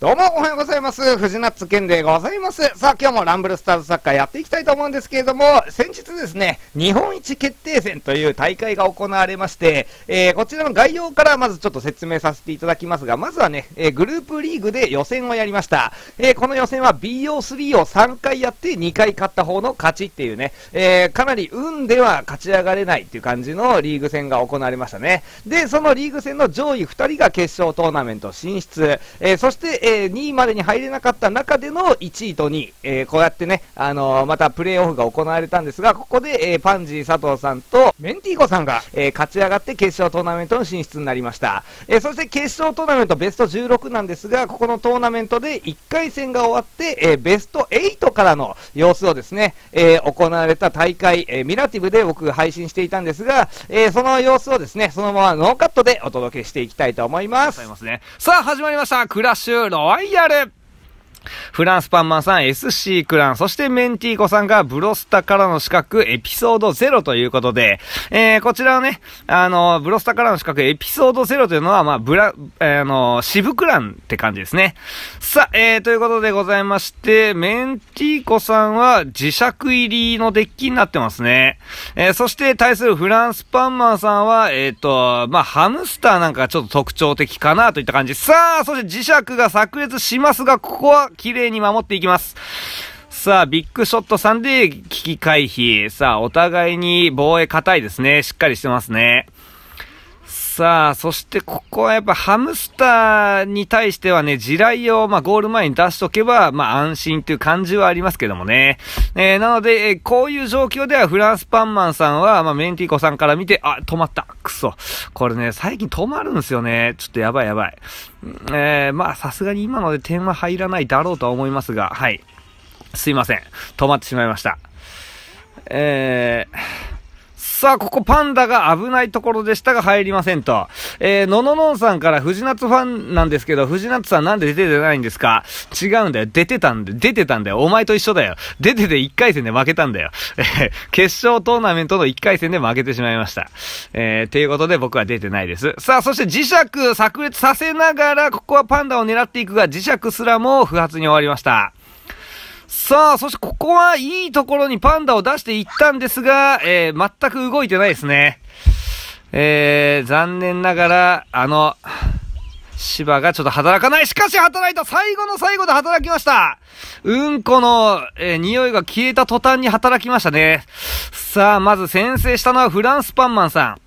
どうもおはようございます。藤夏健でございます。さあ、今日もランブルスターズサッカーやっていきたいと思うんですけれども、先日ですね、日本一決定戦という大会が行われまして、えー、こちらの概要からまずちょっと説明させていただきますが、まずはね、えー、グループリーグで予選をやりました。えー、この予選は BO3 を3回やって2回勝った方の勝ちっていうね、えかなり運では勝ち上がれないっていう感じのリーグ戦が行われましたね。で、そのリーグ戦の上位2人が決勝トーナメント進出、えそして、えー、2位までに入れなかった中での1位と2位、えー、こうやってね、あのー、またプレーオフが行われたんですが、ここで、えー、パンジー佐藤さんとメンティーコさんが、えー、勝ち上がって決勝トーナメントの進出になりました。えー、そして決勝トーナメントベスト16なんですが、ここのトーナメントで1回戦が終わって、えー、ベスト8からの様子をですね、えー、行われた大会、えー、ミラティブで僕配信していたんですが、えー、その様子をですね、そのままノーカットでお届けしていきたいと思います。ますね、さあ、始まりました。クラッシュノワイヤルフランスパンマンさん SC クラン、そしてメンティーコさんがブロスタからの資格エピソード0ということで、えー、こちらはね、あの、ブロスタからの資格エピソード0というのは、まあ、ブラ、えー、の、ブクランって感じですね。さえー、ということでございまして、メンティーコさんは磁石入りのデッキになってますね。えー、そして対するフランスパンマンさんは、えっ、ー、と、まあ、ハムスターなんかちょっと特徴的かなといった感じ。さあ、そして磁石が炸裂しますが、ここは綺麗に守っていきます。さあ、ビッグショットさんで危機回避。さあ、お互いに防衛硬いですね。しっかりしてますね。さあ、そしてここはやっぱハムスターに対してはね、地雷をまあゴール前に出しとけば、まあ安心っていう感じはありますけどもね。えー、なので、えー、こういう状況ではフランスパンマンさんは、まあメンティーコさんから見て、あ、止まった。くそ。これね、最近止まるんですよね。ちょっとやばいやばい。えー、まあさすがに今ので点は入らないだろうとは思いますが、はい。すいません。止まってしまいました。えー、さあ、ここパンダが危ないところでしたが入りませんと。えー、のののんさんから藤夏ファンなんですけど、藤夏さんなんで出てないんですか違うんだよ。出てたんで、出てたんだよ。お前と一緒だよ。出てて1回戦で負けたんだよ。えー、決勝トーナメントの1回戦で負けてしまいました。えー、ということで僕は出てないです。さあ、そして磁石炸裂させながら、ここはパンダを狙っていくが、磁石すらも不発に終わりました。さあ、そしてここはいいところにパンダを出していったんですが、えー、全く動いてないですね。えー、残念ながら、あの、芝がちょっと働かない。しかし働いた最後の最後で働きましたうんこの、えー、匂いが消えた途端に働きましたね。さあ、まず先制したのはフランスパンマンさん。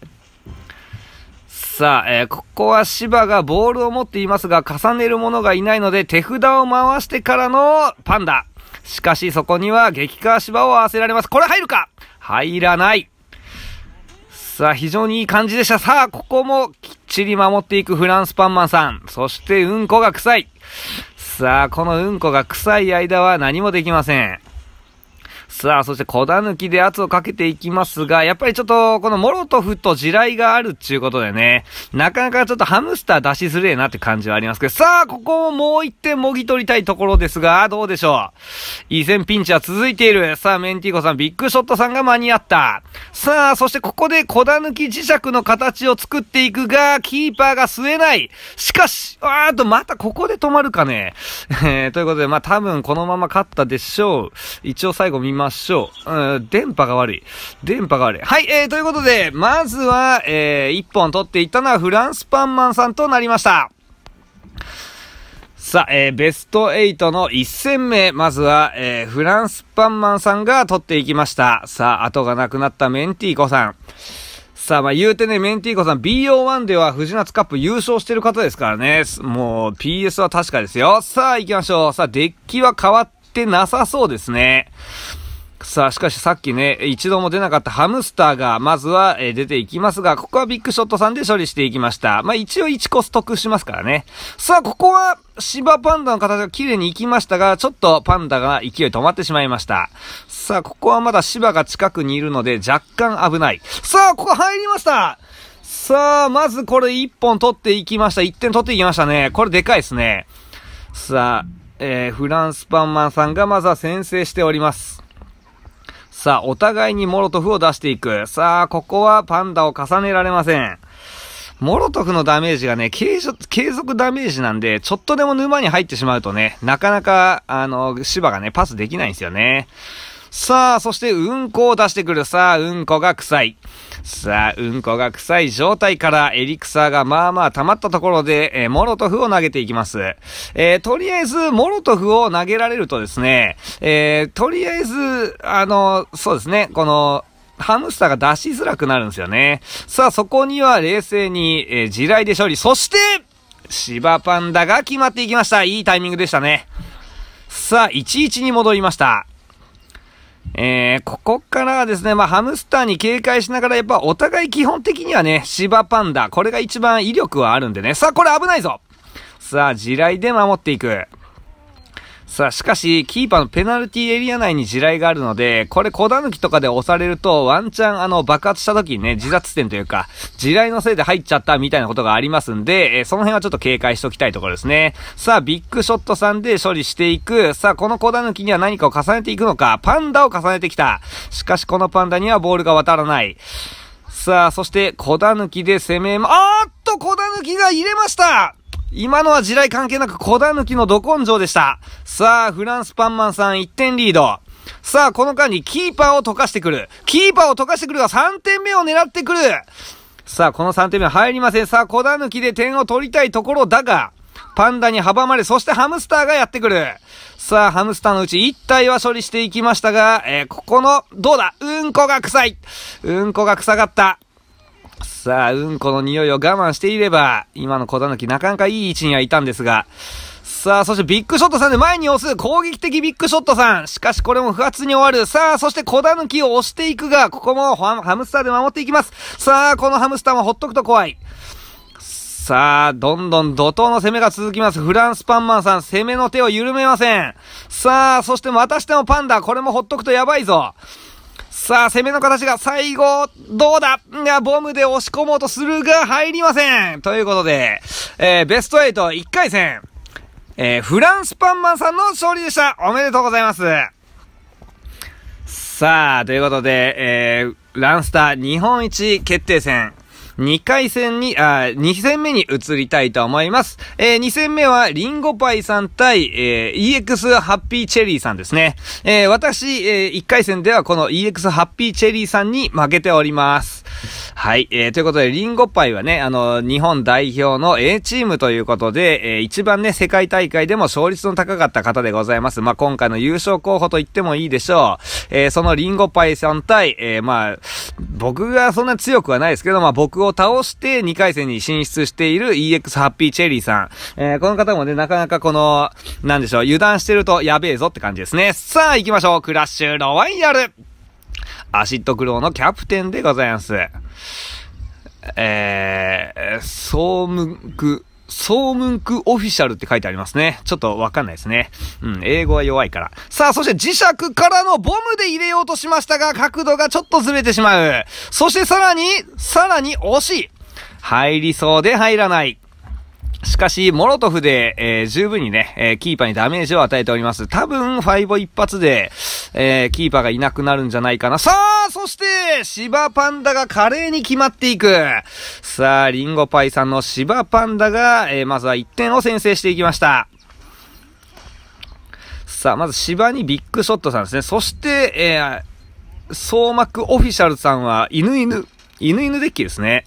さあ、えー、ここは芝がボールを持っていますが、重ねるものがいないので、手札を回してからのパンダ。しかしそこには激辛芝を合わせられます。これ入るか入らない。さあ、非常にいい感じでした。さあ、ここもきっちり守っていくフランスパンマンさん。そして、うんこが臭い。さあ、このうんこが臭い間は何もできません。さあ、そして小抜きで圧をかけていきますが、やっぱりちょっと、このモロトフと地雷があるっていうことでね、なかなかちょっとハムスター出しづれえなって感じはありますけど、さあ、ここをもう一点もぎ取りたいところですが、どうでしょう。依然ピンチは続いている。さあ、メンティーコさん、ビッグショットさんが間に合った。さあ、そしてここで小抜き磁石の形を作っていくが、キーパーが吸えない。しかし、あーと、またここで止まるかね。えー、ということで、まあ多分このまま勝ったでしょう。一応最後見ます。ましょう。うん、電波が悪い。電波が悪い。はい、えー、ということで、まずは、えー、一本取っていったのはフランスパンマンさんとなりました。さあ、えー、ベスト8の1戦目。まずは、えー、フランスパンマンさんが取っていきました。さあ、後がなくなったメンティーコさん。さあ、まあ言うてね、メンティーコさん BO1 では藤夏カップ優勝してる方ですからね。もう PS は確かですよ。さあ行きましょう。さあ、デッキは変わってなさそうですね。さあ、しかしさっきね、一度も出なかったハムスターが、まずは、え出ていきますが、ここはビッグショットさんで処理していきました。まあ、一応1コス得しますからね。さあ、ここは、芝パンダの形が綺麗に行きましたが、ちょっとパンダが勢い止まってしまいました。さあ、ここはまだ芝が近くにいるので、若干危ない。さあ、ここ入りましたさあ、まずこれ1本取っていきました。1点取っていきましたね。これでかいですね。さあ、えー、フランスパンマンさんがまずは先制しております。さあ、お互いにモロトフを出していく。さあ、ここはパンダを重ねられません。モロトフのダメージがね、継続、継続ダメージなんで、ちょっとでも沼に入ってしまうとね、なかなか、あの、芝がね、パスできないんですよね。さあ、そしてうんこを出してくる。さあ、うんこが臭い。さあ、うんこが臭い状態からエリクサーがまあまあ溜まったところで、えー、モロトフを投げていきます。えー、とりあえず、モロトフを投げられるとですね、えー、とりあえず、あの、そうですね、この、ハムスターが出しづらくなるんですよね。さあ、そこには冷静に、えー、地雷で処理。そして、芝パンダが決まっていきました。いいタイミングでしたね。さあ、11に戻りました。えー、ここからはですね、まあ、ハムスターに警戒しながら、やっぱお互い基本的にはね、芝パンダ、これが一番威力はあるんでね。さあ、これ危ないぞさあ、地雷で守っていく。さあ、しかし、キーパーのペナルティエリア内に地雷があるので、これ、小だぬきとかで押されると、ワンチャン、あの、爆発した時にね、自殺点というか、地雷のせいで入っちゃったみたいなことがありますんで、えー、その辺はちょっと警戒しときたいところですね。さあ、ビッグショットさんで処理していく。さあ、この小だぬきには何かを重ねていくのか。パンダを重ねてきた。しかし、このパンダにはボールが渡らない。さあ、そして、小だぬきで攻めま、あーっと、小だぬきが入れました今のは地雷関係なく小だ抜きのど根性でした。さあ、フランスパンマンさん1点リード。さあ、この間にキーパーを溶かしてくる。キーパーを溶かしてくるが3点目を狙ってくる。さあ、この3点目は入りません。さあ、小だ抜きで点を取りたいところだが、パンダに阻まれ、そしてハムスターがやってくる。さあ、ハムスターのうち1体は処理していきましたが、えー、ここの、どうだうんこが臭いうんこが臭かった。さあ、うんこの匂いを我慢していれば、今の小田抜なかなかいい位置にはいたんですが、さあ、そしてビッグショットさんで前に押す攻撃的ビッグショットさん。しかしこれも不発に終わる。さあ、そして小田抜きを押していくが、ここもハムスターで守っていきます。さあ、このハムスターもほっとくと怖い。さあ、どんどん怒涛の攻めが続きます。フランスパンマンさん、攻めの手を緩めません。さあ、そしてまたしてもパンダ、これもほっとくとやばいぞ。さあ、攻めの形が最後、どうだボムで押し込もうとするが入りませんということで、えー、ベスト8、1回戦、えー、フランスパンマンさんの勝利でしたおめでとうございますさあ、ということで、えー、ランスター日本一決定戦、2回戦に、あ、2戦目に移りたいと思います。えー、2戦目は、リンゴパイさん対、えー、EX ハッピーチェリーさんですね。えー、私、えー、1回戦ではこの EX ハッピーチェリーさんに負けております。はい。えー、ということで、リンゴパイはね、あの、日本代表の A チームということで、えー、一番ね、世界大会でも勝率の高かった方でございます。まあ、今回の優勝候補と言ってもいいでしょう。えー、そのリンゴパイさん対、えー、まあ、僕がそんな強くはないですけど、まあ、僕を倒して2回戦に進出している EX ハッピーチェリーさん。えー、この方もね、なかなかこの、なんでしょう、油断してるとやべえぞって感じですね。さあ、行きましょう。クラッシュロワイヤルアシッドクローのキャプテンでございます。えー、総務区、総務区オフィシャルって書いてありますね。ちょっとわかんないですね。うん、英語は弱いから。さあ、そして磁石からのボムで入れようとしましたが、角度がちょっとずれてしまう。そしてさらに、さらに惜しい。入りそうで入らない。しかし、モロトフで、えー、十分にね、えー、キーパーにダメージを与えております。多分、ファイボ一発で、えー、キーパーがいなくなるんじゃないかな。さあ、そして、芝パンダが華麗に決まっていく。さあ、リンゴパイさんの芝パンダが、えまずは1点を先制していきました。さあ、まず芝にビッグショットさんですね。そして、えー、相幕オフィシャルさんは、犬犬、犬犬デッキですね。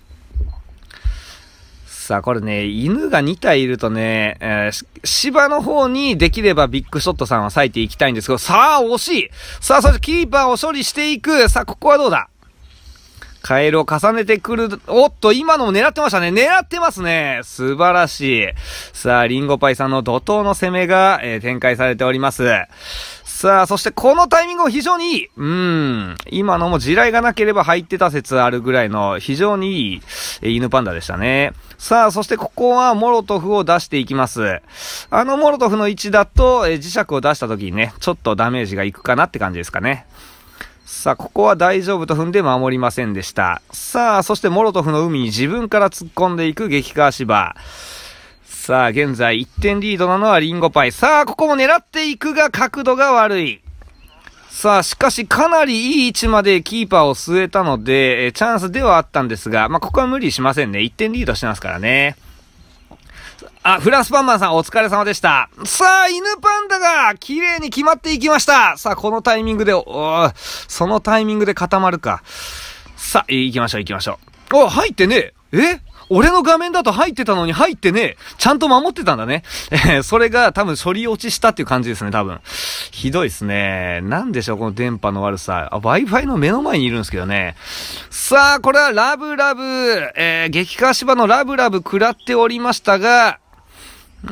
さ、あ、これね、犬が2体いるとね、えー、芝の方にできればビッグショットさんは割いていきたいんですけど、さあ、惜しいさあ、そしてキーパーを処理していくさあ、ここはどうだカエルを重ねてくる。おっと、今のも狙ってましたね。狙ってますね。素晴らしい。さあ、リンゴパイさんの怒涛の攻めが、えー、展開されております。さあ、そしてこのタイミングも非常にいい。うん。今のも地雷がなければ入ってた説あるぐらいの非常にいい犬パンダでしたね。さあ、そしてここはモロトフを出していきます。あのモロトフの位置だと、え磁石を出した時にね、ちょっとダメージがいくかなって感じですかね。さあ、ここは大丈夫と踏んで守りませんでした。さあ、そしてモロトフの海に自分から突っ込んでいく激川芝。さあ、現在1点リードなのはリンゴパイ。さあ、ここも狙っていくが角度が悪い。さあ、しかしかなりいい位置までキーパーを据えたので、えチャンスではあったんですが、まあ、ここは無理しませんね。1点リードしてますからね。あ、フランスパンマンさんお疲れ様でした。さあ、犬パンダが綺麗に決まっていきました。さあ、このタイミングで、おそのタイミングで固まるか。さあ、行きましょう行きましょう。お、入ってねえ俺の画面だと入ってたのに入ってねえ。ちゃんと守ってたんだね。えー、それが多分処理落ちしたっていう感じですね、多分。ひどいですね。なんでしょう、この電波の悪さ。あ、Wi-Fi の目の前にいるんですけどね。さあ、これはラブラブ、えー、激化芝のラブラブ食らっておりましたが、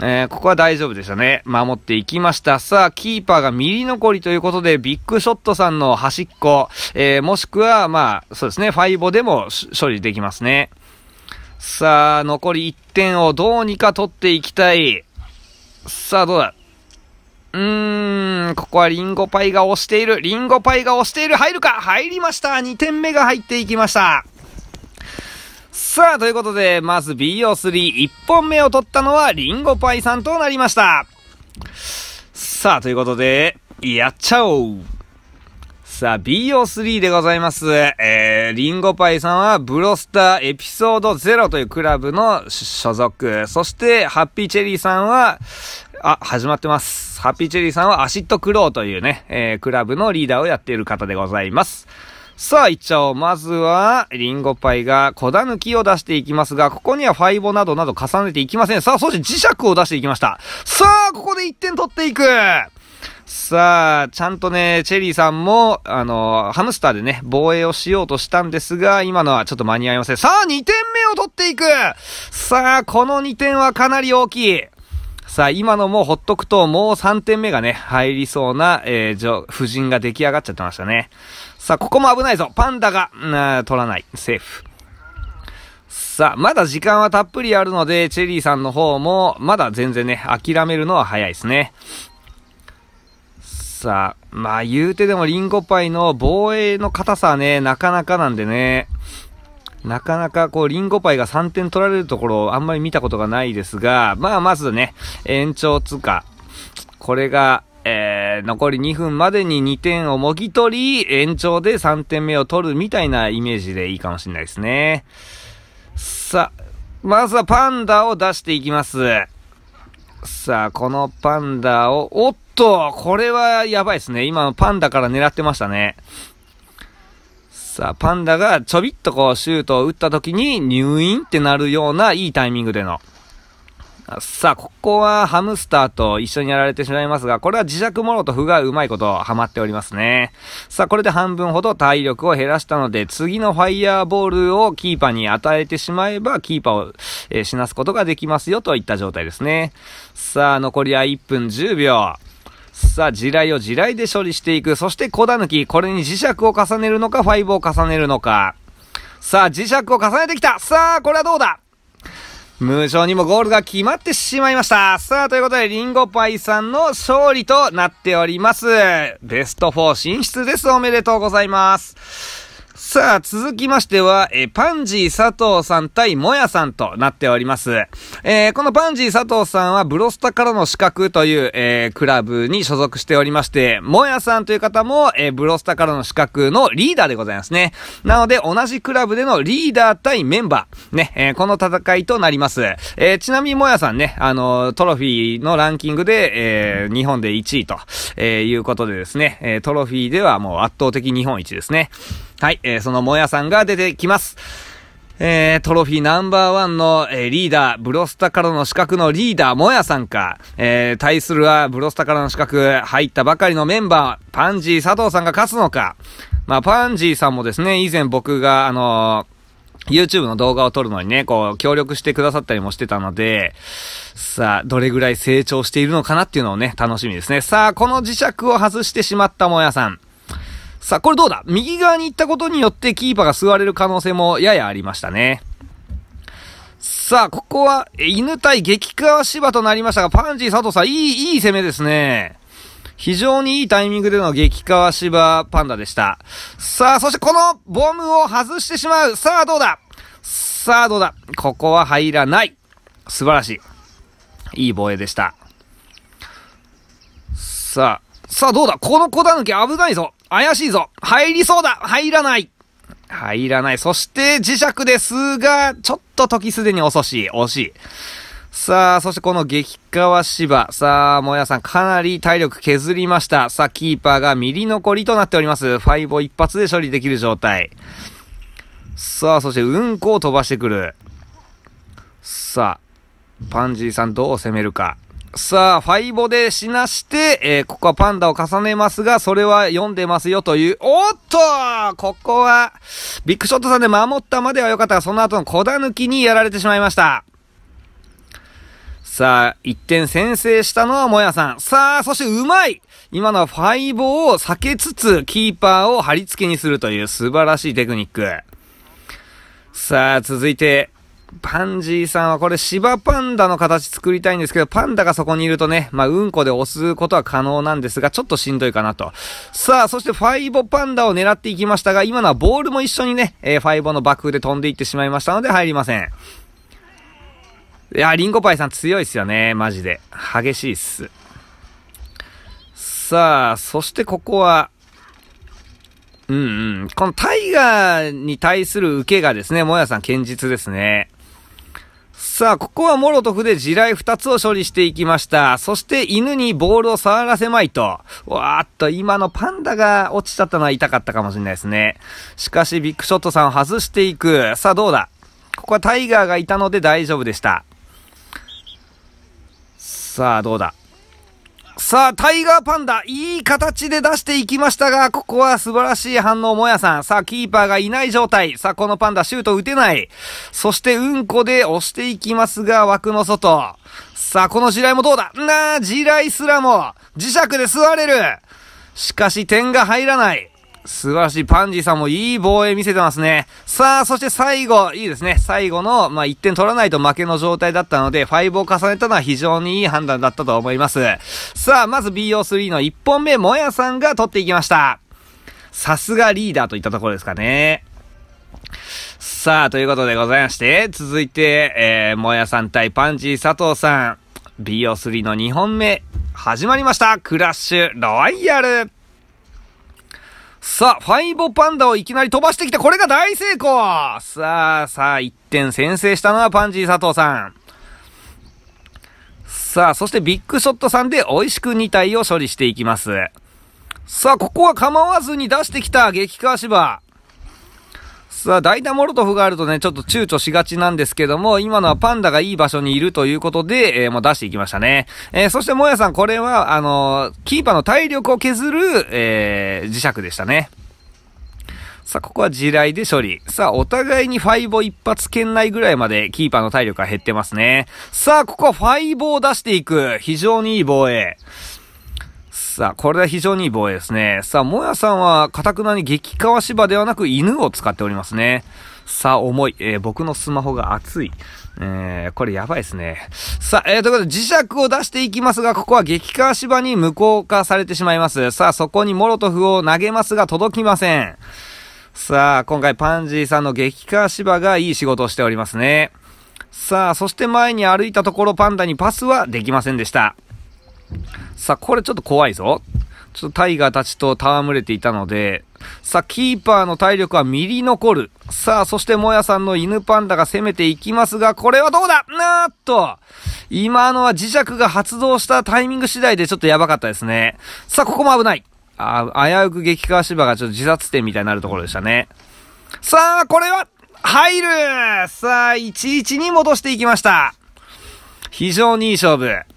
えー、ここは大丈夫でしたね。守っていきました。さあ、キーパーがミリ残りということで、ビッグショットさんの端っこ、えー、もしくは、まあ、そうですね、ファイボでも処理できますね。さあ、残り1点をどうにか取っていきたい。さあ、どうだうーん、ここはリンゴパイが押している。リンゴパイが押している。入るか入りました !2 点目が入っていきました。さあ、ということで、まず BO3、1本目を取ったのはリンゴパイさんとなりました。さあ、ということで、やっちゃおうさあ、BO3 でございます。えーリンゴパイさんはブロスターエピソード0というクラブの所属。そして、ハッピーチェリーさんは、あ、始まってます。ハッピーチェリーさんはアシットクローというね、えー、クラブのリーダーをやっている方でございます。さあ、いっちゃおう。まずは、リンゴパイが小だ抜きを出していきますが、ここにはファイボなどなど重ねていきません。さあ、そして磁石を出していきました。さあ、ここで1点取っていくさあ、ちゃんとね、チェリーさんも、あの、ハムスターでね、防衛をしようとしたんですが、今のはちょっと間に合いません。さあ、2点目を取っていくさあ、この2点はかなり大きい。さあ、今のもほっとくと、もう3点目がね、入りそうな、えー、夫人が出来上がっちゃってましたね。さあ、ここも危ないぞ。パンダが、な取らない。セーフ。さあ、まだ時間はたっぷりあるので、チェリーさんの方も、まだ全然ね、諦めるのは早いですね。さ、まあ言うてでもリンゴパイの防衛の硬さはね、なかなかなんでね、なかなかこうリンゴパイが3点取られるところをあんまり見たことがないですが、まあまずね、延長通過。これが、えー、残り2分までに2点をもぎ取り、延長で3点目を取るみたいなイメージでいいかもしれないですね。さあ、まずはパンダを出していきます。さあ、このパンダを、おっと、これはやばいですね。今、パンダから狙ってましたね。さあ、パンダがちょびっとこう、シュートを打った時に入院ってなるようないいタイミングでの。さあ、ここはハムスターと一緒にやられてしまいますが、これは自石モロと符がうまいことハマっておりますね。さあ、これで半分ほど体力を減らしたので、次のファイヤーボールをキーパーに与えてしまえば、キーパーを、えー、死なすことができますよといった状態ですね。さあ、残りは1分10秒。さあ、地雷を地雷で処理していく。そして小抜き。これに磁石を重ねるのか、ファイブを重ねるのか。さあ、磁石を重ねてきたさあ、これはどうだ無償にもゴールが決まってしまいました。さあ、ということで、リンゴパイさんの勝利となっております。ベスト4進出です。おめでとうございます。さあ、続きましては、えパンジー佐藤さん対もやさんとなっております。えー、このパンジー佐藤さんは、ブロスタからの資格という、えー、クラブに所属しておりまして、もやさんという方も、えー、ブロスタからの資格のリーダーでございますね。なので、同じクラブでのリーダー対メンバー、ね、えこの戦いとなります。えちなみにもやさんね、あのトロフィーのランキングで、え日本で1位と、えいうことでですね、えトロフィーではもう圧倒的日本一ですね。はい、えー、そのもやさんが出てきます。えー、トロフィーナンバーワンの、えー、リーダー、ブロスタからの資格のリーダー、もやさんか、えー、対するは、ブロスタからの資格、入ったばかりのメンバー、パンジー佐藤さんが勝つのか。まあ、パンジーさんもですね、以前僕が、あのー YouTube の動画を撮るのにね、こう、協力してくださったりもしてたので、さあ、どれぐらい成長しているのかなっていうのをね、楽しみですね。さあ、この磁石を外してしまったもやさん。さあ、これどうだ右側に行ったことによってキーパーが吸われる可能性もややありましたね。さあ、ここは、犬対激川芝となりましたが、パンジー佐藤さん、いい、いい攻めですね。非常にいいタイミングでの激川芝パンダでした。さあ、そしてこのボムを外してしまう。さあ、どうださあ、どうだここは入らない。素晴らしい。いい防衛でした。さあ、さあ、どうだこの小田抜け危ないぞ。怪しいぞ入りそうだ入らない入らない。そして磁石ですが、ちょっと時すでに遅しい。惜しい。さあ、そしてこの激川芝。さあ、もやさんかなり体力削りました。さあ、キーパーがミリ残りとなっております。ファイブを一発で処理できる状態。さあ、そしてうんこを飛ばしてくる。さあ、パンジーさんどう攻めるか。さあ、ファイボで死なして、えー、ここはパンダを重ねますが、それは読んでますよという、おっとここは、ビッグショットさんで守ったまでは良かったが、その後の小田抜きにやられてしまいました。さあ、1点先制したのはもやさん。さあ、そしてうまい今のはファイボを避けつつ、キーパーを貼り付けにするという素晴らしいテクニック。さあ、続いて、パンジーさんはこれ芝パンダの形作りたいんですけど、パンダがそこにいるとね、まあ、うんこで押すことは可能なんですが、ちょっとしんどいかなと。さあ、そしてファイボパンダを狙っていきましたが、今のはボールも一緒にね、えー、ファイボの爆風で飛んでいってしまいましたので入りません。いや、リンゴパイさん強いっすよね、マジで。激しいっす。さあ、そしてここは、うんうん。このタイガーに対する受けがですね、もやさん堅実ですね。さあ、ここはモロトフで地雷2つを処理していきました。そして犬にボールを触らせまいと。わーっと、今のパンダが落ちちゃったのは痛かったかもしれないですね。しかし、ビッグショットさんを外していく。さあ、どうだここはタイガーがいたので大丈夫でした。さあ、どうださあ、タイガーパンダ、いい形で出していきましたが、ここは素晴らしい反応、もやさん。さあ、キーパーがいない状態。さあ、このパンダ、シュート打てない。そして、うんこで押していきますが、枠の外。さあ、この地雷もどうだなあ、地雷すらも、磁石で吸われる。しかし、点が入らない。素晴らしい。パンジーさんもいい防衛見せてますね。さあ、そして最後、いいですね。最後の、まあ、1点取らないと負けの状態だったので、5を重ねたのは非常にいい判断だったと思います。さあ、まず BO3 の1本目、もやさんが取っていきました。さすがリーダーといったところですかね。さあ、ということでございまして、続いて、えー、もやさん対パンジー佐藤さん。BO3 の2本目、始まりました。クラッシュロワイヤル。さあ、ファイボパンダをいきなり飛ばしてきて、これが大成功さあ、さあ、1点先制したのはパンジー佐藤さん。さあ、そしてビッグショットさんで美味しく2体を処理していきます。さあ、ここは構わずに出してきた激川芝。さあ、大胆モロトフがあるとね、ちょっと躊躇しがちなんですけども、今のはパンダがいい場所にいるということで、えー、もう出していきましたね。えー、そしてもやさん、これは、あのー、キーパーの体力を削る、えー、磁石でしたね。さあ、ここは地雷で処理。さあ、お互いにファイボ一発圏内ぐらいまでキーパーの体力が減ってますね。さあ、ここはファイボを出していく。非常にいい防衛。さあ、これは非常にいい防衛ですね。さあ、もやさんは、かたくなに激川芝ではなく犬を使っておりますね。さあ、重い。えー、僕のスマホが熱い。えー、これやばいですね。さあ、えー、ということで磁石を出していきますが、ここは激川芝に無効化されてしまいます。さあ、そこにモロトフを投げますが、届きません。さあ、今回パンジーさんの激川芝がいい仕事をしておりますね。さあ、そして前に歩いたところパンダにパスはできませんでした。さあ、これちょっと怖いぞ。ちょっとタイガーたちと戯れていたので、さあ、キーパーの体力はミリ残る。さあ、そしてもやさんの犬パンダが攻めていきますが、これはどうだなーっと、今のは磁石が発動したタイミング次第でちょっとやばかったですね。さあ、ここも危ない。あ危うく激川芝がちょっと自殺点みたいになるところでしたね。さあ、これは、入るさあ、1-1に戻していきました。非常にいい勝負。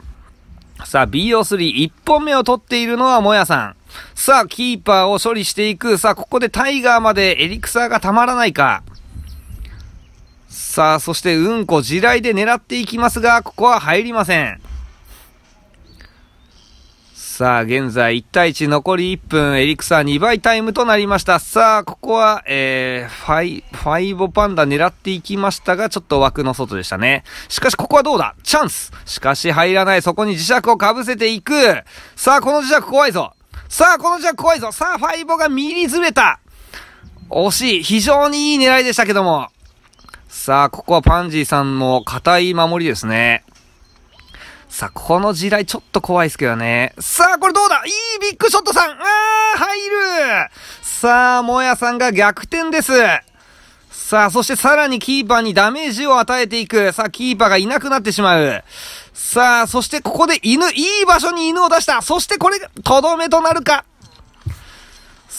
さあ、BO31 本目を取っているのはもやさん。さあ、キーパーを処理していく。さあ、ここでタイガーまでエリクサーがたまらないか。さあ、そしてうんこ地雷で狙っていきますが、ここは入りません。さあ、現在1対1残り1分、エリクサー2倍タイムとなりました。さあ、ここは、えー、ファイ、ファイボパンダ狙っていきましたが、ちょっと枠の外でしたね。しかし、ここはどうだチャンスしかし、入らない。そこに磁石をかぶせていく。さあ、この磁石怖いぞ。さあ、この磁石怖いぞ。さあ、ファイボが右リずれた。惜しい。非常にいい狙いでしたけども。さあ、ここはパンジーさんの固い守りですね。さあ、この地雷ちょっと怖いですけどね。さあ、これどうだいいビッグショットさんあー、入るさあ、もやさんが逆転です。さあ、そしてさらにキーパーにダメージを与えていく。さあ、キーパーがいなくなってしまう。さあ、そしてここで犬、いい場所に犬を出した。そしてこれ、とどめとなるか。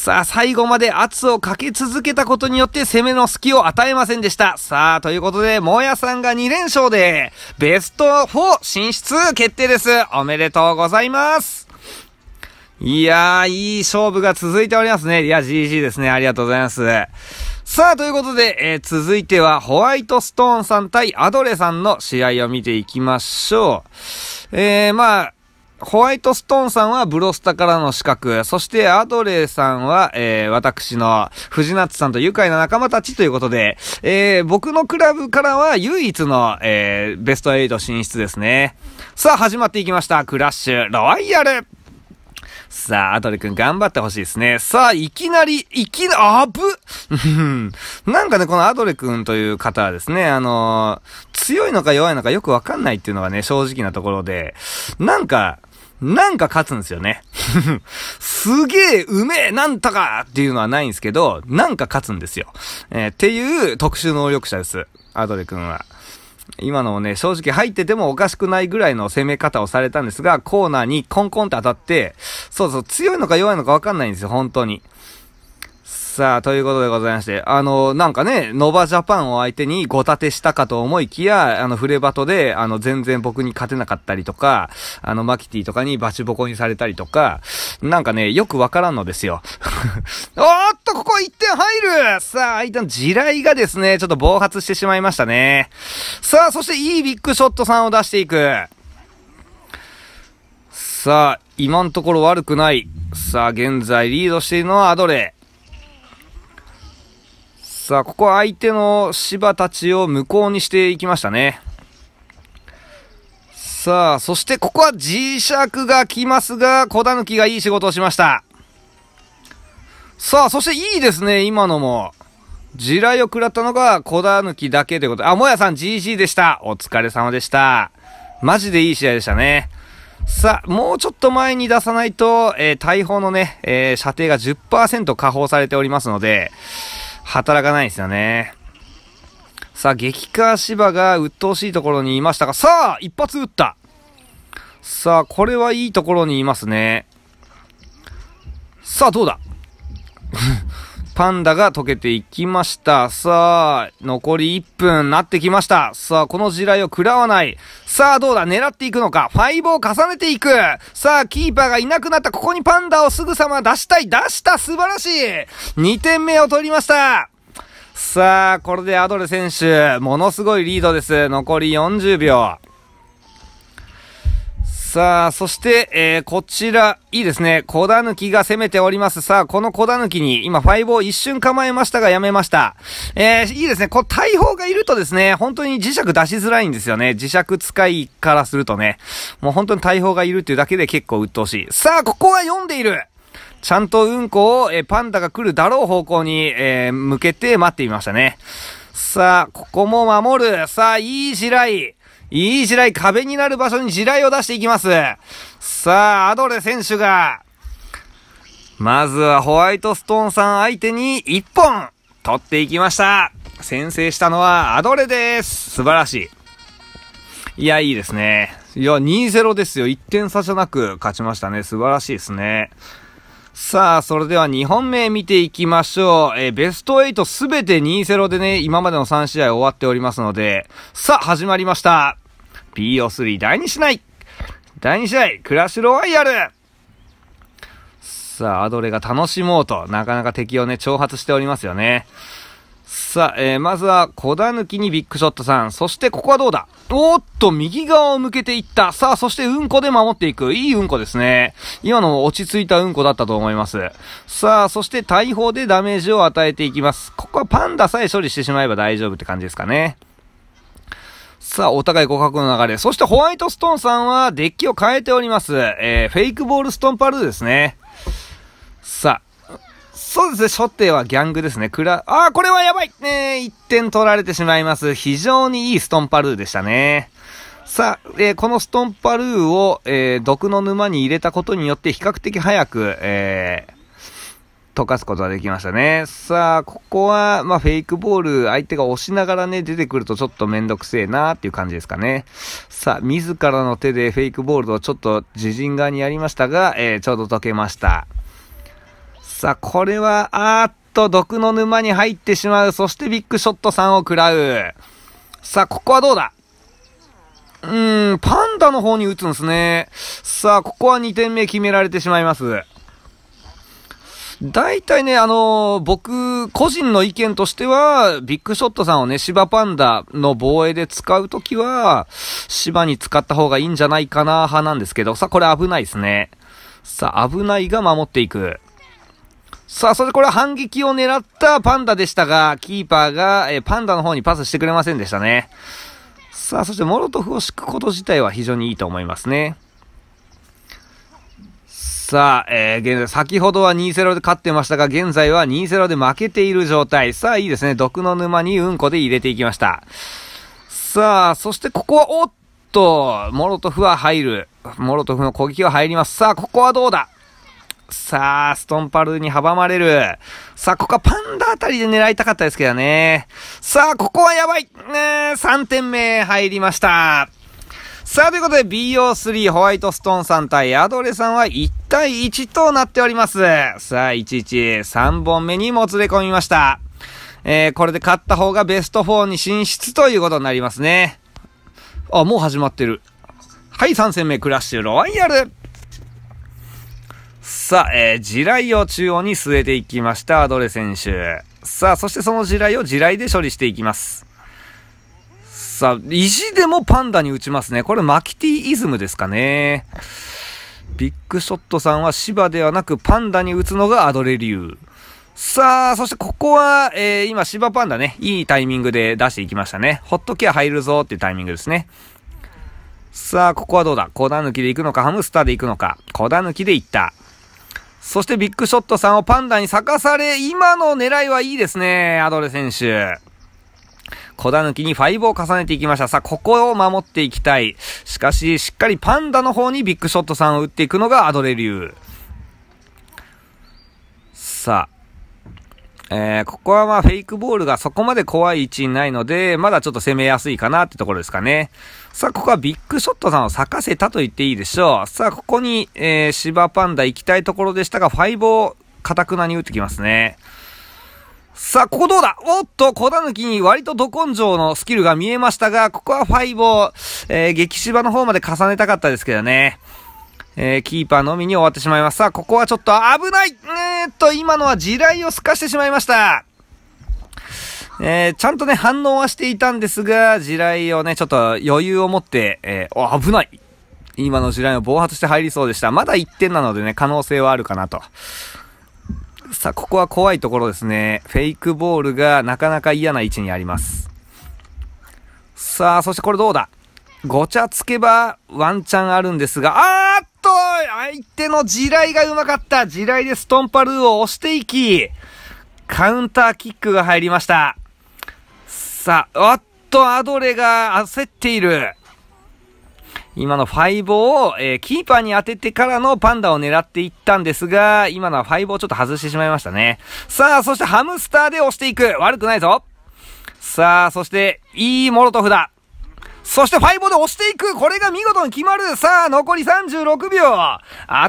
さあ、最後まで圧をかけ続けたことによって攻めの隙を与えませんでした。さあ、ということで、もやさんが2連勝で、ベスト4進出決定です。おめでとうございます。いやー、いい勝負が続いておりますね。いや、GG ですね。ありがとうございます。さあ、ということで、えー、続いては、ホワイトストーンさん対アドレさんの試合を見ていきましょう。えー、まあ、ホワイトストーンさんはブロスタからの資格、そしてアドレーさんは、えー、私の藤夏さんと愉快な仲間たちということで、えー、僕のクラブからは唯一の、えー、ベスト8進出ですね。さあ、始まっていきました。クラッシュロワイヤルさあ、アドレ君頑張ってほしいですね。さあ、いきなり、いきな、あぶなんかね、このアドレ君という方はですね、あの強いのか弱いのかよくわかんないっていうのがね、正直なところで、なんか、なんか勝つんですよね。すげえ、うめえ、なんとかっていうのはないんですけど、なんか勝つんですよ。えー、っていう特殊能力者です。アドレ君は。今のね、正直入っててもおかしくないぐらいの攻め方をされたんですが、コーナーにコンコンって当たって、そうそう、強いのか弱いのかわかんないんですよ、本当に。さあ、ということでございまして、あの、なんかね、ノバジャパンを相手にご立てしたかと思いきや、あの、フレバトで、あの、全然僕に勝てなかったりとか、あの、マキティとかにバチボコにされたりとか、なんかね、よくわからんのですよ。おっと、ここ1点入るさあ、相手の地雷がですね、ちょっと暴発してしまいましたね。さあ、そしていいビッグショットさんを出していく。さあ、今のところ悪くない。さあ、現在リードしているのはアドレ。さあ、ここは相手の芝たちを無効にしていきましたね。さあ、そしてここは G シャークが来ますが、小田抜がいい仕事をしました。さあ、そしていいですね、今のも。地雷を食らったのが小田抜だけということで。あ、もやさん GG でした。お疲れ様でした。マジでいい試合でしたね。さあ、もうちょっと前に出さないと、えー、大砲のね、えー、射程が10%下方されておりますので、働かないんですよね。さあ、激川芝が鬱陶しいところにいましたが、さあ一発撃ったさあ、これはいいところにいますね。さあ、どうだパンダが溶けていきました。さあ、残り1分なってきました。さあ、この地雷を食らわない。さあ、どうだ狙っていくのかファイブを重ねていくさあ、キーパーがいなくなった。ここにパンダをすぐさま出したい出した素晴らしい !2 点目を取りましたさあ、これでアドレ選手、ものすごいリードです。残り40秒。さあ、そして、えー、こちら、いいですね。小田抜きが攻めております。さあ、この小田抜きに、今、ファイブを一瞬構えましたが、やめました。えー、いいですね。こう、大砲がいるとですね、本当に磁石出しづらいんですよね。磁石使いからするとね。もう本当に大砲がいるっていうだけで結構鬱陶しい。さあ、ここは読んでいるちゃんとうんこを、えー、パンダが来るだろう方向に、えー、向けて待っていましたね。さあ、ここも守る。さあ、いい白雷。いい地雷、壁になる場所に地雷を出していきます。さあ、アドレ選手が、まずはホワイトストーンさん相手に1本取っていきました。先制したのはアドレです。素晴らしい。いや、いいですね。いや、2-0ですよ。1点差じゃなく勝ちましたね。素晴らしいですね。さあ、それでは2本目見ていきましょう。えー、ベスト8すべて2-0でね、今までの3試合終わっておりますので、さあ、始まりました。PO3 第2試合第2試合、クラッシュロワイヤルさあ、アドレが楽しもうと、なかなか敵をね、挑発しておりますよね。さあ、えー、まずは、小田抜きにビッグショットさん。そして、ここはどうだおっと、右側を向けていった。さあ、そして、うんこで守っていく。いいうんこですね。今のも落ち着いたうんこだったと思います。さあ、そして、大砲でダメージを与えていきます。ここはパンダさえ処理してしまえば大丈夫って感じですかね。さあ、お互い互角の流れ。そしてホワイトストーンさんはデッキを変えております。えー、フェイクボールストンパルーですね。さあ、そうですね、初手はギャングですね。くら、あー、これはやばいねー、1点取られてしまいます。非常にいいストンパルーでしたね。さあ、えー、このストンパルーを、えー、毒の沼に入れたことによって比較的早く、えー、溶かすことができましたね。さあ、ここは、まあ、フェイクボール、相手が押しながらね、出てくるとちょっとめんどくせえなーっていう感じですかね。さあ、自らの手でフェイクボールをちょっと自陣側にやりましたが、えー、ちょうど溶けました。さあ、これは、あーっと、毒の沼に入ってしまう。そしてビッグショットさんを食らう。さあ、ここはどうだうーん、パンダの方に打つんですね。さあ、ここは2点目決められてしまいます。大体ね、あのー、僕、個人の意見としては、ビッグショットさんをね、芝パンダの防衛で使うときは、芝に使った方がいいんじゃないかな、派なんですけど、さあ、これ危ないですね。さあ、危ないが守っていく。さあ、そしてこれは反撃を狙ったパンダでしたが、キーパーが、えパンダの方にパスしてくれませんでしたね。さあ、そしてモロトフを敷くこと自体は非常にいいと思いますね。さあ、えー、現在、先ほどは2-0で勝ってましたが、現在は2-0で負けている状態。さあ、いいですね。毒の沼にうんこで入れていきました。さあ、そしてここは、おっと、モロトフは入る。モロトフの攻撃は入ります。さあ、ここはどうださあ、ストンパルに阻まれる。さあ、ここはパンダあたりで狙いたかったですけどね。さあ、ここはやばい。ね3点目入りました。さあ、ということで BO3 ホワイトストーンさん対アドレさんは1対1となっております。さあ、11、3本目にもつれ込みました。えー、これで勝った方がベスト4に進出ということになりますね。あ、もう始まってる。はい、3戦目クラッシュロワイヤル。さあ、えー、地雷を中央に据えていきました、アドレ選手。さあ、そしてその地雷を地雷で処理していきます。さあ、意地でもパンダに打ちますね。これ、マキティイズムですかね。ビッグショットさんは芝ではなくパンダに打つのがアドレ流。さあ、そしてここは、えー、今芝パンダね、いいタイミングで出していきましたね。ホットケア入るぞっていうタイミングですね。さあ、ここはどうだ小田抜きで行くのか、ハムスターで行くのか。小田抜きで行った。そしてビッグショットさんをパンダに咲かされ、今の狙いはいいですね、アドレ選手。小田抜きに5を重ねていきました。さあ、ここを守っていきたい。しかし、しっかりパンダの方にビッグショットさんを打っていくのがアドレ流。さあ、えー、ここはまあフェイクボールがそこまで怖い位置にないので、まだちょっと攻めやすいかなってところですかね。さあ、ここはビッグショットさんを咲かせたと言っていいでしょう。さあ、ここに、えー、芝パンダ行きたいところでしたが、ファイブを堅くなに打ってきますね。さあ、ここどうだおっと、小田抜きに割とど根性のスキルが見えましたが、ここはファイブを、えー、激芝の方まで重ねたかったですけどね。えー、キーパーのみに終わってしまいます。さあ、ここはちょっと危ないえー、っと、今のは地雷を透かしてしまいました。えー、ちゃんとね、反応はしていたんですが、地雷をね、ちょっと余裕を持って、えー、危ない今の地雷を暴発して入りそうでした。まだ1点なのでね、可能性はあるかなと。さあ、ここは怖いところですね。フェイクボールがなかなか嫌な位置にあります。さあ、そしてこれどうだごちゃつけばワンチャンあるんですが、あーっと、相手の地雷がうまかった。地雷でストンパルーを押していき、カウンターキックが入りました。さあ、おっと、アドレが焦っている。今のファイボを、えー、キーパーに当ててからのパンダを狙っていったんですが、今のはファイボをちょっと外してしまいましたね。さあ、そしてハムスターで押していく。悪くないぞ。さあ、そして、いいモロトフだ。そして5で押していくこれが見事に決まるさあ、残り36秒あ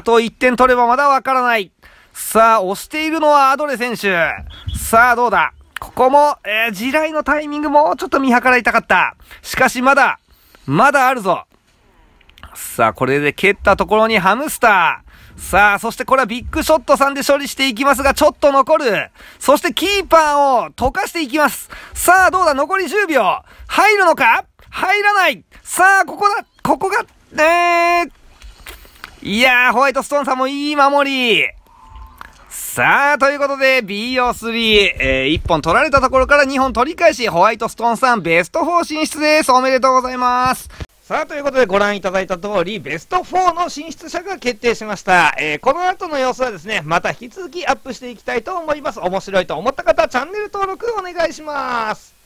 と1点取ればまだわからないさあ、押しているのはアドレ選手さあ、どうだここも、えー、地雷のタイミングもうちょっと見計らいたかった。しかしまだ、まだあるぞ。さあ、これで蹴ったところにハムスター。さあ、そしてこれはビッグショットさんで処理していきますが、ちょっと残る。そしてキーパーを溶かしていきます。さあ、どうだ残り10秒。入るのか入らないさあ、ここだここが、ねいやー、ホワイトストーンさんもいい守りさあ、ということで、BO3、えー、1本取られたところから2本取り返し、ホワイトストーンさん、ベスト4進出です。おめでとうございます。さあ、ということでご覧いただいた通り、ベスト4の進出者が決定しました。えー、この後の様子はですね、また引き続きアップしていきたいと思います。面白いと思った方、チャンネル登録お願いします。